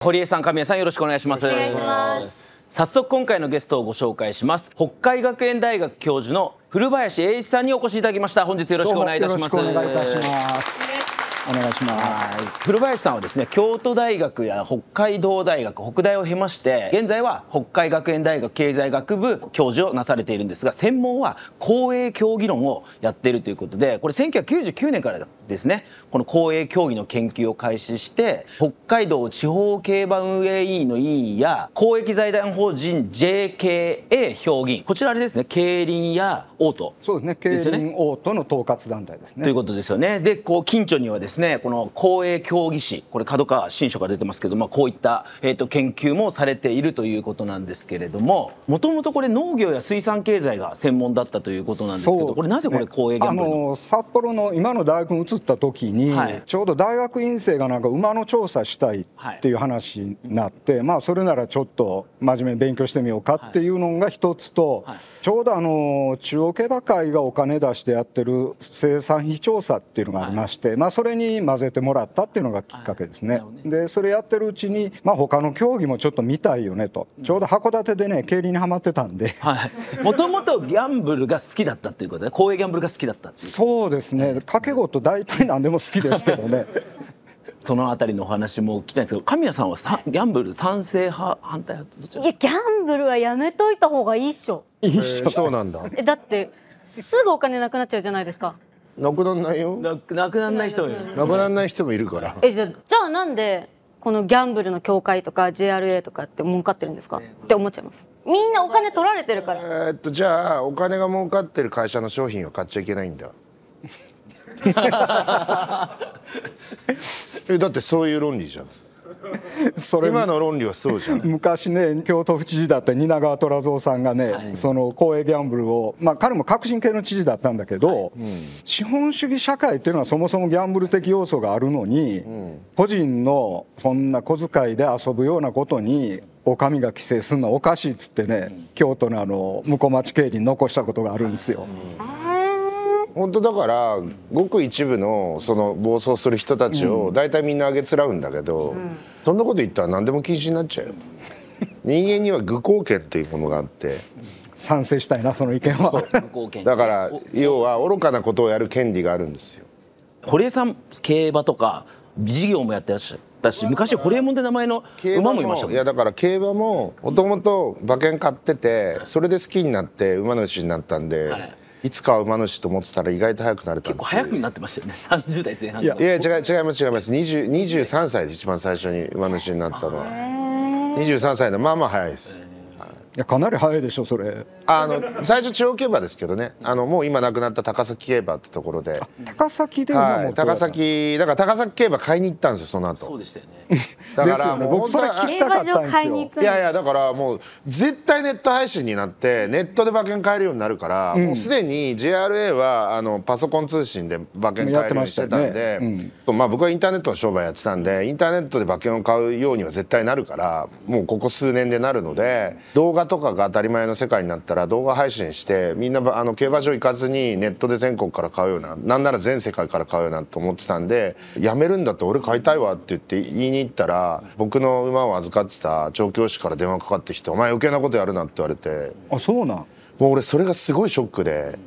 堀江さん、神谷さん、よろしくお願いします。早速今回のゲストをご紹介します。北海学園大学教授の古林英一さんにお越しいただきました。本日よろしくお願いいたします。よろしくお願いいたします。お願いします古林さんはですね京都大学や北海道大学北大を経まして現在は北海学園大学経済学部教授をなされているんですが専門は公営競技論をやっているということでこれ1999年からですねこの公営競技の研究を開始して北海道地方競馬運営委員の委員や公益財団法人 JKA 評議員こちらあれですね競輪やオート、そうですね競輪オートの統括団体ですね。ということですよね。でこう近所にはですねこの公営競技士これ角川新書が出てますけど、まあ、こういった、えーと、研究もされているということなんですけれどももともとこれ農業や水産経済が専門だったということなんですけど、ね、これなぜこれ公営現場の、あの札幌の今の大学った時に、ちょうど大学院生がなんか馬の調査したいっていう話になって、まあそれならちょっと真面目に勉強してみようかっていうのが一つと、ちょうどあの中央競馬会がお金出してやってる生産費調査っていうのがありまして、まあそれに混ぜてもらったっていうのがきっかけですね。でそれやってるうちに、まあ他の競技もちょっと見たいよねと、ちょうど函館でね競輪にはまってたんで、もともとギャンブルが好きだったっていうことで公営ギャンブルが好きだったそうですね掛け事大体何でも好きですけどねそのあたりのお話も聞きたいんですけど神谷さんはさギャンブル賛成派反対派どちらいやギャンブルはやめといた方がいいっしょいいっしょ、そうなんだえだってすぐお金なくなっちゃうじゃないですかなくなんないよなくなんない人もいるなくなんない人もいるからえじゃじゃあなんでこのギャンブルの協会とか JRA とかって儲かってるんですかって思っちゃいますみんなお金取られてるからえー、っとじゃあお金が儲かってる会社の商品を買っちゃいけないんだ えだってそういう論理じゃんそれ今の論理はそうじゃん昔ね京都府知事だった蜷川虎造さんがね、はい、その公営ギャンブルを、まあ、彼も革新系の知事だったんだけど、はいうん、資本主義社会っていうのはそもそもギャンブル的要素があるのに、うん、個人のそんな小遣いで遊ぶようなことにお上が規制するのはおかしいっつってね、うん、京都のあの向こう町経理に残したことがあるんですよ。本当だからごく一部のその暴走する人たちを大体みんなあげつらうんだけど、うん、そんなこと言ったら何でも禁止になっちゃうよ。人間には愚行権っていうものがあって賛成したいなその意見はだから要は愚かなことをやる権利があるんですよ堀江さん競馬とか事業もやってらっしゃったし昔堀江門って名前の馬もいましたもん、ね、いやだから競馬ももともと馬券買っててそれで好きになって馬主になったんで、はいいつかは馬主と思ってたら意外と早くなれた結構早くなってましたよね30 代前半いや違い違います違います23歳で一番最初に馬主になったのは23歳のまあまあ早いです、いやかなり早いでしょそれあの最初地方競馬ですけどねあのもう今亡くなった高崎競馬ってところで高崎で今もう、高崎だから高崎競馬買いに行ったんですよその後そうでしたよねだからもう、ね、僕それ聞きたかったんですよいやいやだからもう絶対ネット配信になってネットで馬券買えるようになるから、うん、もうすでに JRA はあのパソコン通信で馬券買えるようにしてたんで、ねうん、まあ、僕はインターネットの商売やってたんでインターネットで馬券を買うようには絶対なるからもうここ数年でなるので動画とかが当たり前の世界になったらら動画配信してみんなあの競馬場行かずにネットで全国から買うようななんなら全世界から買うようなと思ってたんで「やめるんだって俺買いたいわ」って言って言いに行ったら僕の馬を預かってた調教師から電話かかってきて「お前余計なことやるな」って言われてあそうなんもう俺それがすごいショックで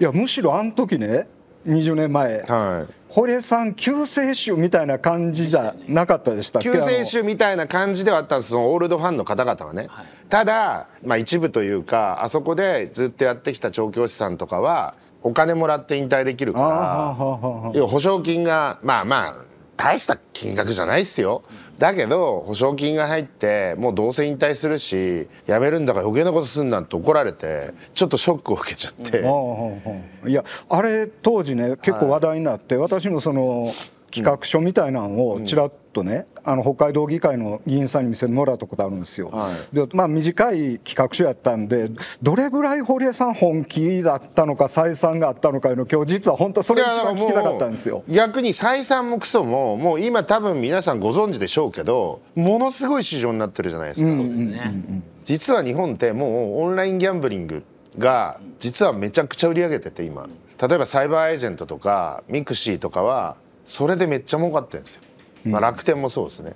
いやむしろあの時ね20年前、はい、堀江さん救世主みたいな感じじゃなかったでした救世主みたいな感じではあったんですそのオールドファンの方々はね、はい、ただ、まあ、一部というかあそこでずっとやってきた調教師さんとかはお金もらって引退できるから要は保証金がまあまあ大した金額じゃないですよだけど保証金が入ってもうどうせ引退するし辞めるんだから余計なことすんなんて怒られてちょっとショックを受けちゃって、うん、いやあれ当時ね結構話題になって、はい、私もその企画書みたいなのをちらっとね、うん、あの北海道議会の議員さんに見せてもらったことあるんですよ、はい、でまあ、短い企画書やったんでどれぐらい堀江さん本気だったのか採算があったのかいうの今日実は本当それ一番聞きたかったんですよ逆に採算もクソももう今多分皆さんご存知でしょうけどものすごい市場になってるじゃないですか、うん、そうですね、うん、実は日本ってもうオンラインギャンブリングが実はめちゃくちゃ売り上げてて今例えばサイバーエージェントとかミクシーとかはそれでめっちゃ儲かってるんですよ、まあ、楽天もそうですね、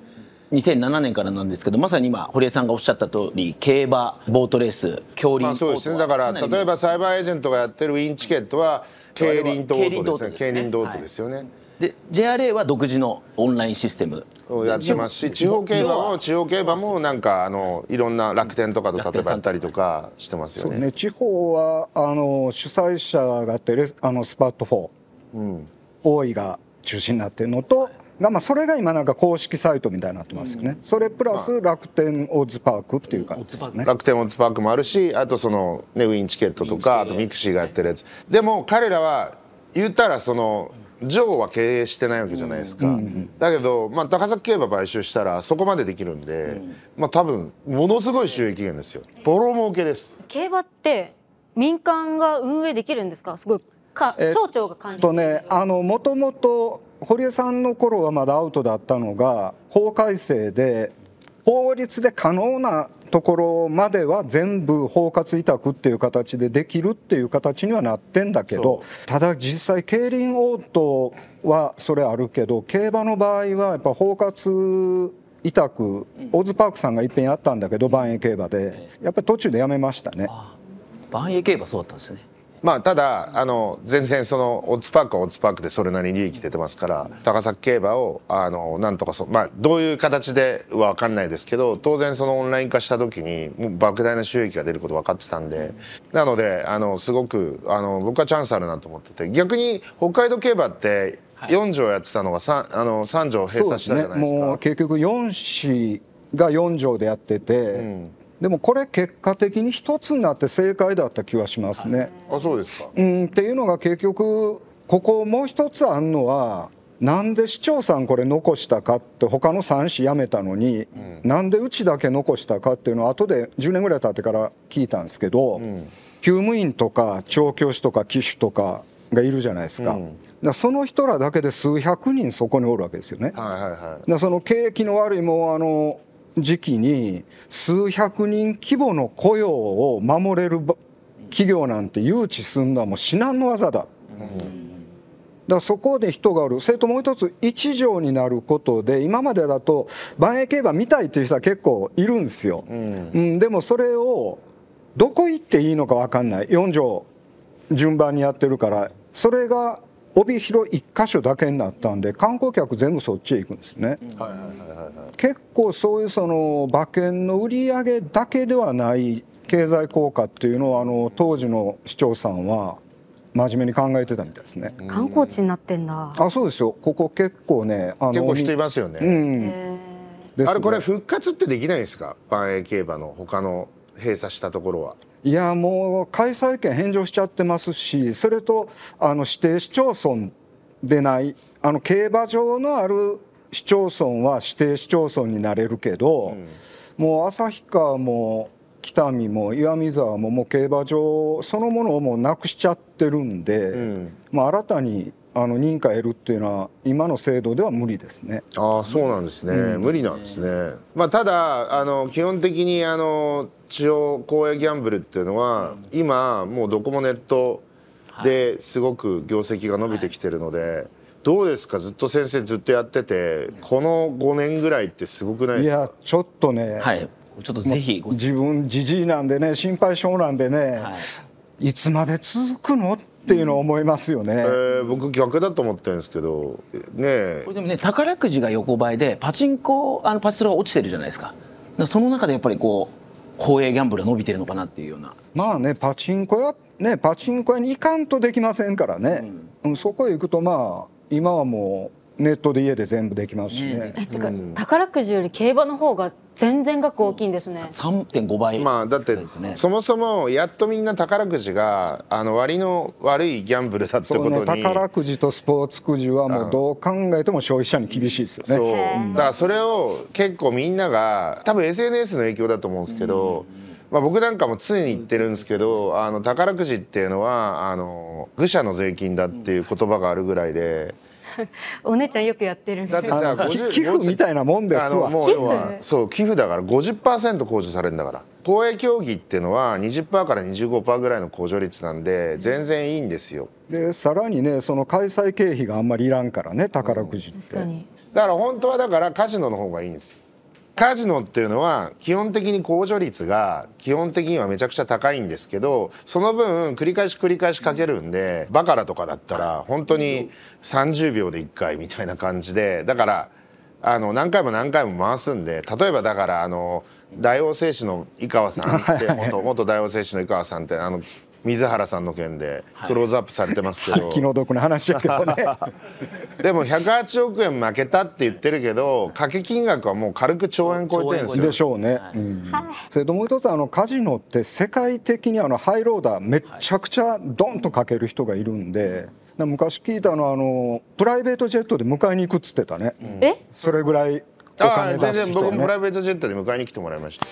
2007年からなんですけどまさに今堀江さんがおっしゃった通り競馬ボートレース競輪、まあ、そうですねだから例えばサイバーエージェントがやってるウィンチケットは競輪とオートですね競輪とオートですよね、はいで JRA は独自のオンラインシステムをやってますし地方競馬も地方競馬もなんかあのいろんな楽天とかと例えばやったりとかしてますよね、ね、地方はあの主催者があってレスあのスパート4、うん、大井が中心になってるのと、がまあそれが今なんか公式サイトみたいになってますよね、うん、それプラス楽天オーズパークっていう感じですね楽天オーズパークもあるしあとその、ね、ウィンチケットとかあとミクシーがやってるやつ、でも彼らは言ったらそのジョーは経営してないわけじゃないですか、うん、だけど、まあ、高崎競馬買収したらそこまでできるんで、うん、まあ、多分ものすごい収益源ですよボロ儲けです競馬って民間が運営できるんですかすごいか総長が管理とねあのもともと堀江さんの頃はまだアウトだったのが法改正で法律で可能なところまでは全部包括委託っていう形でできるっていう形にはなってんだけどただ実際競輪応答はそれあるけど競馬の場合はやっぱ包括委託オズパークさんがいっぺんやったんだけど万栄競馬でやっぱり途中でやめましたね。万栄競馬そうだったんですねまあ、ただあの全然そのオッズパークはオッズパークでそれなりに利益出てますから高崎競馬をあのなんとかそ、まあ、どういう形では分かんないですけど当然そのオンライン化した時にもう莫大な収益が出ること分かってたんでなのであのすごくあの僕はチャンスあるなと思ってて逆に北海道競馬って4条やってたのが 3,、あの3条閉鎖したじゃないですか。すね、結局4市が4条でやってて、うんでもこれ結果的に一つになって正解だった気はしますね。あそうですか、うん、っていうのが結局ここもう一つあるのはなんで市長さんこれ残したかって他の3市辞めたのに、うなんでうちだけ残したかっていうのは後で10年ぐらい経ってから聞いたんですけど、うん、給務員とか調教師とか騎手とかがいるじゃないですか,、うんだその人らだけで数百人そこにおるわけですよね。はははいいい、だその景気の悪いもうあの時期に数百人規模の雇用を守れる企業なんて誘致するのはもう至難の業だ。だそこで人がおるそれともう一つ一条になることで今までだと万栄競馬見たいっていう人は結構いるんですよ、うん、うん、でもそれをどこ行っていいのか分かんない4条順番にやってるからそれが帯広一箇所だけになったんで観光客全部そっちへ行くんですね、結構そういうその馬券の売り上げだけではない経済効果っていうのはあの当時の市長さんは真面目に考えてたみたいですね観光地になってんだあそうですよここ結構ねあの結構人いますよね、うん、あれこれ復活ってできないですか万栄競馬の他の閉鎖したところはいやもう開催権返上しちゃってますしそれとあの指定市町村でないあの競馬場のある市町村は指定市町村になれるけど、うん、もう旭川も北見も岩見沢ももう競馬場そのものをもうなくしちゃってるんで、うん、まあ、新たにあの認可得るっていうのは今の制度では無理ですね。あそうなんですね、うん、無理なんですね。まあ、ただあの基本的にあの地方公営ギャンブルっていうのは、今もうどこもネットですごく業績が伸びてきてるので。はいはいどうですかずっと先生ずっとやっててこの5年ぐらいってすごくないですかいやちょっとね、はい、ちょっとぜひ自分じじいなんでね心配性なんでね、はい、いつまで続くのっていうのを思いますよね、えー、僕逆だと思ってるんですけどねこれでもね宝くじが横ばいでパチンコあのパチスロは落ちてるじゃないですかその中でやっぱりこう公営ギャンブル伸びてるのかなっていうようなまあねパチンコはねパチンコ屋に行かんとできませんからね、うん、そこへ行くとまあ今はもうネットで家で全部できますしね。えてか、うん、宝くじより競馬の方が全然額大きいんですね。三点五倍、まあだって、そもそもやっとみんな宝くじがあの割の悪いギャンブルだってことに、ね、宝くじとスポーツくじはもうどう考えても消費者に厳しいですよね。うだからそれを結構みんなが多分 SNS の影響だと思うんですけど。まあ、僕なんかも常に言ってるんですけどあの宝くじっていうのはあの愚者の税金だっていう言葉があるぐらいで。お姉ちゃんよくやってるだってさ寄付みたいなもんですわもう要はそう寄付だから50%控除されるんだから公営競技っていうのは20%から25%ぐらいの控除率なんで全然いいんですよでさらにねその開催経費があんまりいらんからね宝くじって、うん、だから本当はだからカジノの方がいいんですよカジノっていうのは基本的に控除率が基本的にはめちゃくちゃ高いんですけどその分繰り返し繰り返しかけるんでバカラとかだったら本当に30秒で1回みたいな感じでだからあの何回も何回も回すんで例えばだからあの大王製紙の井川さんって元元大王製紙の井川さんってあの水原さんの件でクローズアップされてますけど、はい、気の毒な話やけどね でも108億円負けたって言ってるけど掛け金額はもう軽く兆円超えてるんですよでしょうね、はいうん、それともう一つあのカジノって世界的にあのハイローダーめっちゃくちゃドンとかける人がいるんで、昔聞いたのはあのプライベートジェットで迎えに行くっつってたね、うん、それぐらいお金出す、ね、全然僕もプライベートジェットで迎えに来てもらいました